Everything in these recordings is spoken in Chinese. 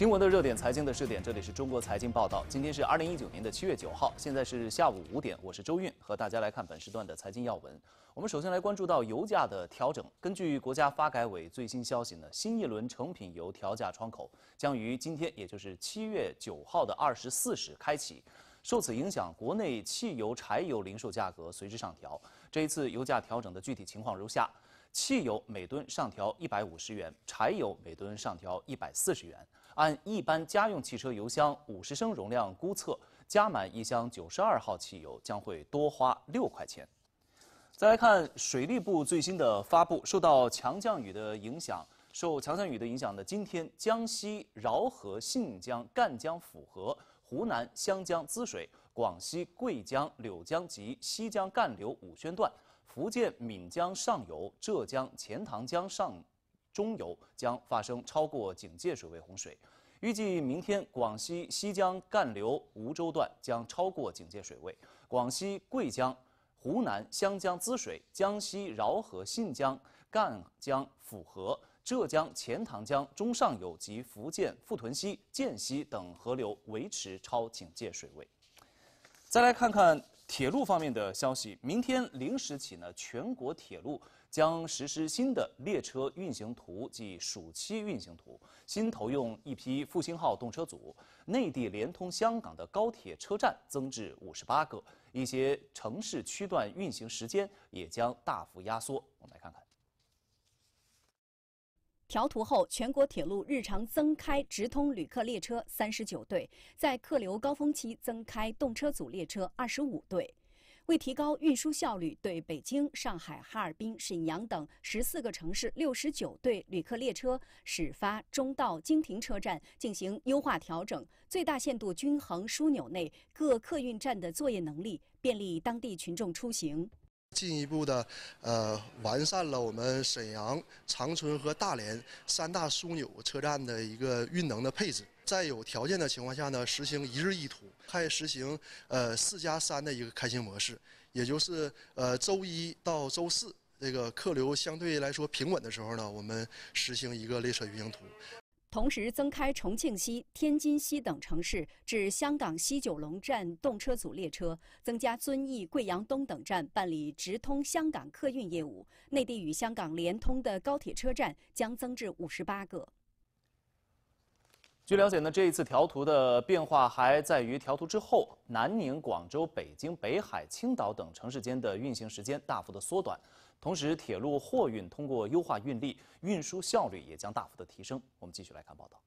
新闻的热点，财经的视点，这里是中国财经报道。今天是二零一九年的七月九号，现在是下午五点，我是周韵，和大家来看本时段的财经要闻。我们首先来关注到油价的调整。根据国家发改委最新消息呢，新一轮成品油调价窗口将于今天，也就是七月九号的二十四时开启。受此影响，国内汽油、柴油零售价格随之上调。这一次油价调整的具体情况如下：汽油每吨上调一百五十元，柴油每吨上调一百四十元。按一般家用汽车油箱五十升容量估测，加满一箱九十二号汽油将会多花六块钱。再来看水利部最新的发布，受到强降雨的影响，受强降雨的影响的今天，江西饶河、信江、赣江、抚河、湖南湘江、滋水、广西桂江、柳江及西江干流武宣段，福建闽江上游、浙江钱塘江上。中游将发生超过警戒水位洪水，预计明天广西西江干流梧州段将超过警戒水位，广西桂江、湖南湘江、资水、江西饶河、信江、赣江、抚河、浙江钱塘江中上游及福建富屯溪、建溪等河流维持超警戒水位。再来看看铁路方面的消息，明天零时起呢，全国铁路。将实施新的列车运行图及暑期运行图，新投用一批复兴号动车组，内地连通香港的高铁车站增至五十八个，一些城市区段运行时间也将大幅压缩。我们来看看，调图后，全国铁路日常增开直通旅客列车三十九对，在客流高峰期增开动车组列车二十五对。为提高运输效率，对北京、上海、哈尔滨、沈阳等十四个城市六十九对旅客列车始发、终到、经停车站进行优化调整，最大限度均衡枢纽内各客运站的作业能力，便利当地群众出行。进一步的，呃，完善了我们沈阳、长春和大连三大枢纽车站的一个运能的配置，在有条件的情况下呢，实行一日一图，还实行呃四加三的一个开行模式，也就是呃周一到周四这个客流相对来说平稳的时候呢，我们实行一个列车运行图。同时增开重庆西、天津西等城市至香港西九龙站动车组列车，增加遵义、贵阳东等站办理直通香港客运业务。内地与香港连通的高铁车站将增至五十八个。据了解呢，这一次调图的变化还在于调图之后，南宁、广州、北京、北海、青岛等城市间的运行时间大幅的缩短。同时，铁路货运通过优化运力，运输效率也将大幅的提升。我们继续来看报道。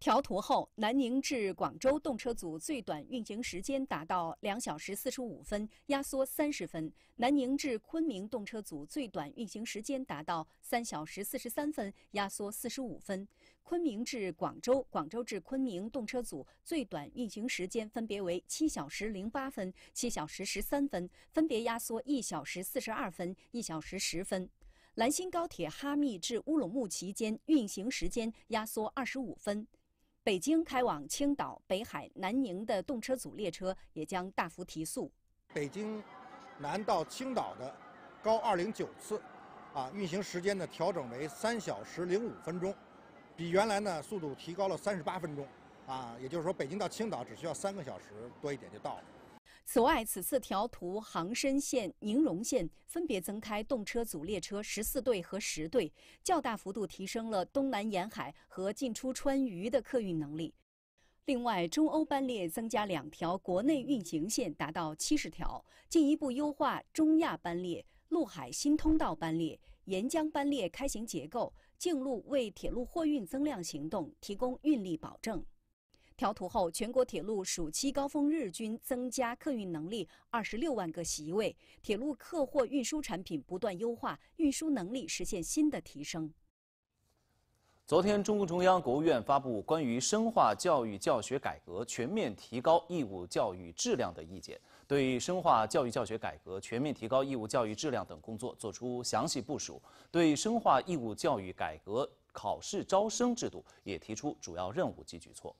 调图后，南宁至广州动车组最短运行时间达到两小时四十五分，压缩三十分；南宁至昆明动车组最短运行时间达到三小时四十三分，压缩四十五分。昆明至广州、广州至昆明动车组最短运行时间分别为七小时零八分、七小时十三分，分别压缩一小时四十二分、一小时十分。兰新高铁哈密至乌鲁木齐间运行时间压缩二十五分。北京开往青岛、北海、南宁的动车组列车也将大幅提速。北京南到青岛的高二零九次，啊，运行时间呢调整为三小时零五分钟。比原来呢，速度提高了三十八分钟，啊，也就是说，北京到青岛只需要三个小时多一点就到了。此外，此次调图，杭深线、宁荣线分别增开动车组列车十四对和十对，较大幅度提升了东南沿海和进出川渝的客运能力。另外，中欧班列增加两条国内运行线，达到七十条，进一步优化中亚班列、陆海新通道班列、沿江班列开行结构。净路为铁路货运增量行动提供运力保证。调图后，全国铁路暑期高峰日均增加客运能力二十六万个席位，铁路客货运输产品不断优化，运输能力实现新的提升。昨天，中共中央、国务院发布《关于深化教育教学改革全面提高义务教育质量的意见》。对深化教育教学改革、全面提高义务教育质量等工作作出详细部署，对深化义务教育改革考试招生制度也提出主要任务及举措。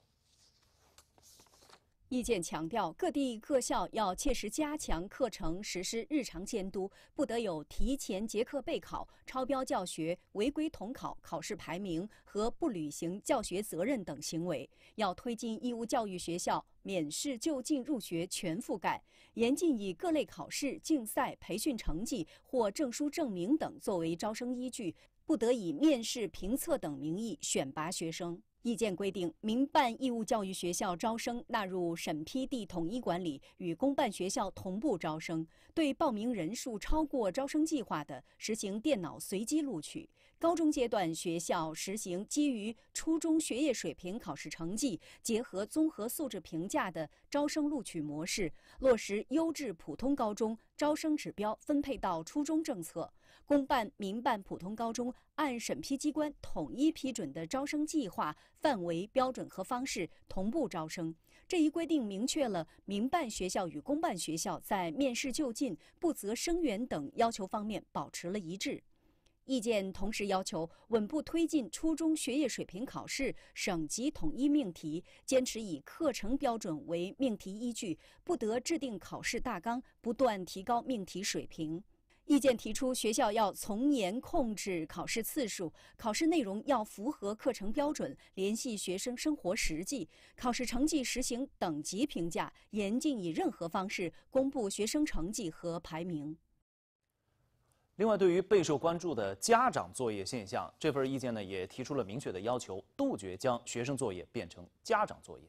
意见强调，各地各校要切实加强课程实施日常监督，不得有提前结课备考、超标教学、违规统考、考试排名和不履行教学责任等行为。要推进义务教育学校免试就近入学全覆盖，严禁以各类考试、竞赛、培训成绩或证书证明等作为招生依据，不得以面试、评测等名义选拔学生。意见规定，民办义务教育学校招生纳入审批地统一管理，与公办学校同步招生。对报名人数超过招生计划的，实行电脑随机录取。高中阶段学校实行基于初中学业水平考试成绩，结合综合素质评价的招生录取模式，落实优质普通高中招生指标分配到初中政策。公办、民办普通高中按审批机关统一批准的招生计划、范围、标准和方式同步招生。这一规定明确了民办学校与公办学校在面试就近、不择生源等要求方面保持了一致。意见同时要求稳步推进初中学业水平考试省级统一命题，坚持以课程标准为命题依据，不得制定考试大纲，不断提高命题水平。意见提出，学校要从严控制考试次数，考试内容要符合课程标准，联系学生生活实际，考试成绩实行等级评价，严禁以任何方式公布学生成绩和排名。另外，对于备受关注的家长作业现象，这份意见呢也提出了明确的要求，杜绝将学生作业变成家长作业。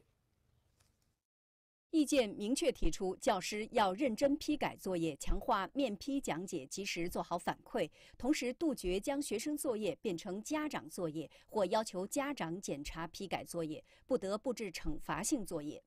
意见明确提出，教师要认真批改作业，强化面批讲解，及时做好反馈，同时杜绝将学生作业变成家长作业或要求家长检查批改作业，不得布置惩罚性作业。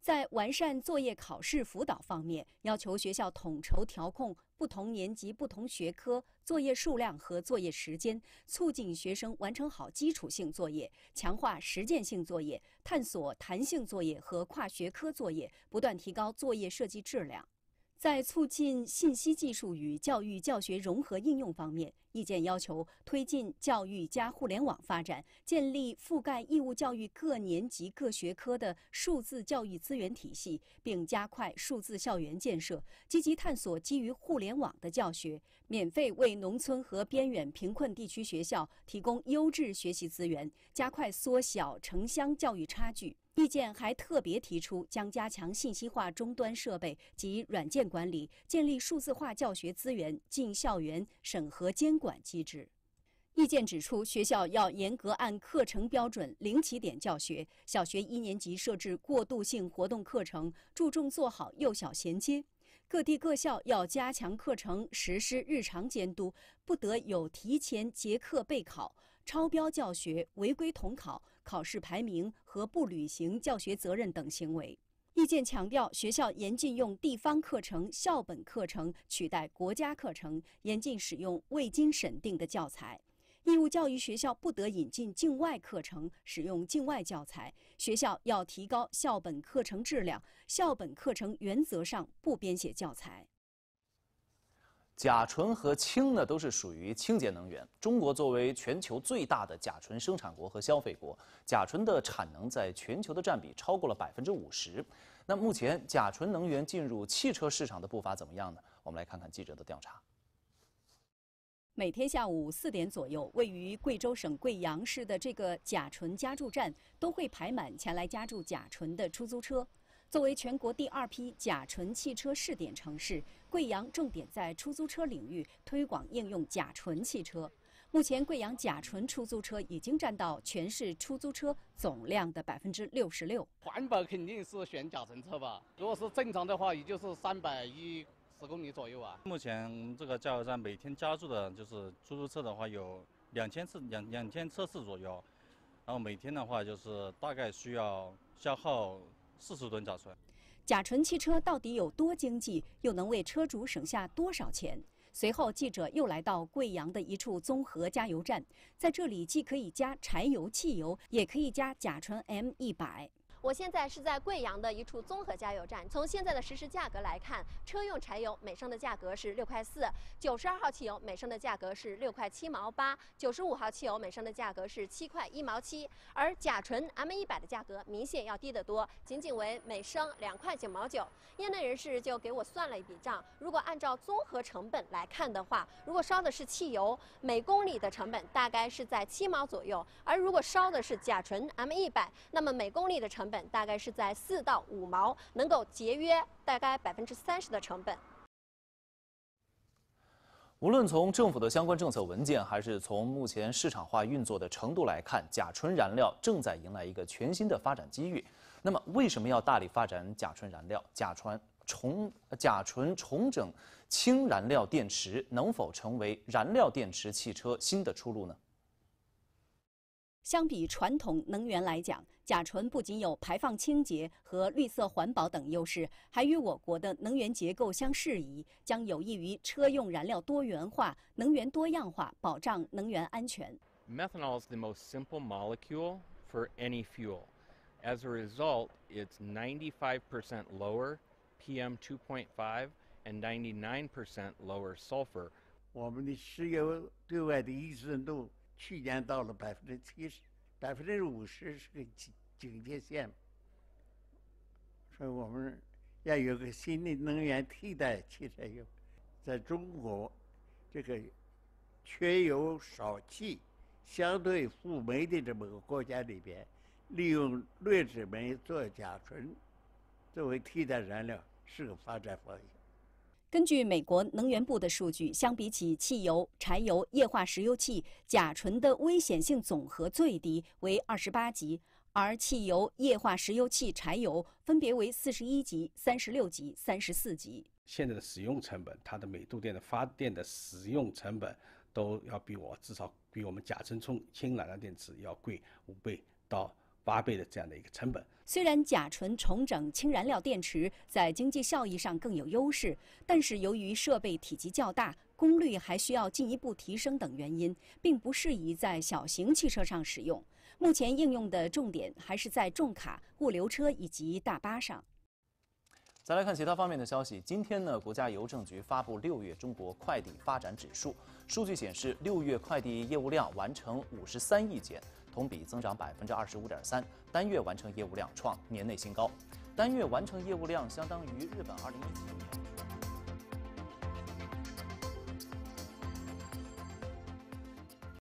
在完善作业考试辅导方面，要求学校统筹调控。不同年级、不同学科作业数量和作业时间，促进学生完成好基础性作业，强化实践性作业，探索弹性作业和跨学科作业，不断提高作业设计质量。在促进信息技术与教育教学融合应用方面。意见要求推进教育加互联网发展，建立覆盖义务教育各年级各学科的数字教育资源体系，并加快数字校园建设，积极探索基于互联网的教学，免费为农村和边远贫困地区学校提供优质学习资源，加快缩小城乡教育差距。意见还特别提出，将加强信息化终端设备及软件管理，建立数字化教学资源进校园审核监。管机制。意见指出，学校要严格按课程标准零起点教学，小学一年级设置过渡性活动课程，注重做好幼小衔接。各地各校要加强课程实施日常监督，不得有提前结课备考、超标教学、违规统考、考试排名和不履行教学责任等行为。意见强调，学校严禁用地方课程、校本课程取代国家课程，严禁使用未经审定的教材。义务教育学校不得引进境外课程、使用境外教材。学校要提高校本课程质量，校本课程原则上不编写教材。甲醇和氢呢，都是属于清洁能源。中国作为全球最大的甲醇生产国和消费国，甲醇的产能在全球的占比超过了百分之五十。那目前甲醇能源进入汽车市场的步伐怎么样呢？我们来看看记者的调查。每天下午四点左右，位于贵州省贵阳市的这个甲醇加注站都会排满前来加注甲醇的出租车。作为全国第二批甲醇汽车试点城市，贵阳重点在出租车领域推广应用甲醇汽车。目前，贵阳甲醇出租车已经占到全市出租车总量的百分之六十六。环保肯定是选甲醇车吧？如果是正常的话，也就是三百一十公里左右啊。目前这个加油站每天加注的就是出租车的话有两千次两两千车次左右，然后每天的话就是大概需要消耗。四十吨甲醇，甲醇汽车到底有多经济，又能为车主省下多少钱？随后，记者又来到贵阳的一处综合加油站，在这里既可以加柴油、汽油，也可以加甲醇 M 一百。我现在是在贵阳的一处综合加油站。从现在的实时价格来看，车用柴油每升的价格是六块四，九十二号汽油每升的价格是六块七毛八，九十五号汽油每升的价格是七块一毛七。而甲醇 M 一百的价格明显要低得多，仅仅为每升两块九毛九。业内人士就给我算了一笔账：如果按照综合成本来看的话，如果烧的是汽油，每公里的成本大概是在七毛左右；而如果烧的是甲醇 M 一百，那么每公里的成本大概是在四到五毛，能够节约大概百分之三十的成本。无论从政府的相关政策文件，还是从目前市场化运作的程度来看，甲醇燃料正在迎来一个全新的发展机遇。那么，为什么要大力发展甲醇燃料？甲醇重甲醇重整氢燃料电池能否成为燃料电池汽车新的出路呢？相比传统能源来讲，甲醇不仅有排放清洁和绿色环保等优势，还与我国的能源结构相适宜，将有益于车用燃料多元化、能源多样化，保障能源安全。Methanol is the most simple molecule for any fuel. As a result, it's 95% lower PM 2.5 and 99% lower sulfur. 我们的石油对外的依存度。去年到了百分之七十，百分之五十是个警警戒线。所以我们要有个新的能源替代汽车用，在中国这个缺油少气、相对富煤的这么个国家里边，利用劣质煤做甲醇作为替代燃料是个发展方向。根据美国能源部的数据，相比起汽油、柴油、液化石油气、甲醇的危险性总和最低为二十八级，而汽油、液化石油气、柴油分别为四十一级、三十六级、三十四级。现在的使用成本，它的每度电的发电的使用成本都要比我至少比我们甲醇充氢燃料电池要贵五倍到。八倍的这样的一个成本。虽然甲醇重整氢燃料电池在经济效益上更有优势，但是由于设备体积较大、功率还需要进一步提升等原因，并不适宜在小型汽车上使用。目前应用的重点还是在重卡、物流车以及大巴上。再来看其他方面的消息。今天呢，国家邮政局发布六月中国快递发展指数，数据显示，六月快递业务量完成五十三亿件。同比增长百分之二十五点三，单月完成业务量创年内新高，单月完成业务量相当于日本二零一七年。